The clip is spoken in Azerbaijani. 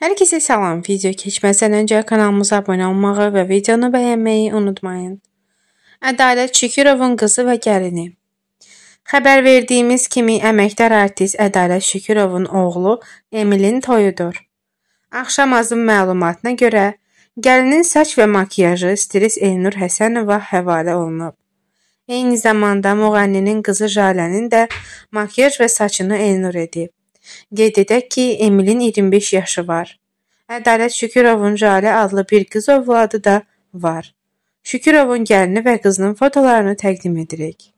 Herkese selam. Video keçməzdən öncə kanalımıza abunə olmağı və videonu bəyənməyi unutmayın. Ədalət Şükürovun qızı və gəlini Xəbər verdiyimiz kimi əməkdar artist Ədalət Şükürovun oğlu Emilin toyudur. Axşam azın məlumatına görə, gəlinin saç və makiyajı stilis Elnur Həsənova həvalə olunub. Eyni zamanda müğənninin qızı Jalənin də makiyaj və saçını Elnur edib. Qeyd edək ki, Emilin 25 yaşı var. Ədalət Şükürovun Jalə adlı bir qız övladı da var. Şükürovun gəlini və qızının fotolarını təqdim edirik.